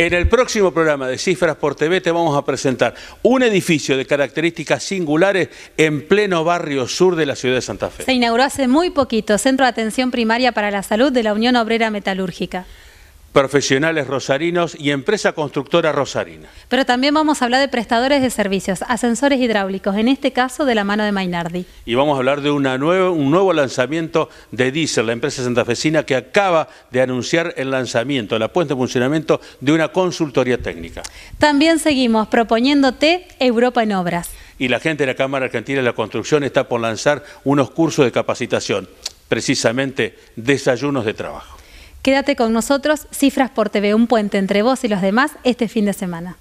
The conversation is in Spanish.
En el próximo programa de Cifras por TV te vamos a presentar un edificio de características singulares en pleno barrio sur de la ciudad de Santa Fe. Se inauguró hace muy poquito Centro de Atención Primaria para la Salud de la Unión Obrera Metalúrgica profesionales rosarinos y empresa constructora rosarina. Pero también vamos a hablar de prestadores de servicios, ascensores hidráulicos, en este caso de la mano de Mainardi. Y vamos a hablar de un nuevo lanzamiento de Diesel, la empresa santafesina que acaba de anunciar el lanzamiento, la puesta en funcionamiento de una consultoría técnica. También seguimos proponiéndote Europa en Obras. Y la gente de la Cámara Argentina de la Construcción está por lanzar unos cursos de capacitación, precisamente desayunos de trabajo. Quédate con nosotros, Cifras por TV, un puente entre vos y los demás este fin de semana.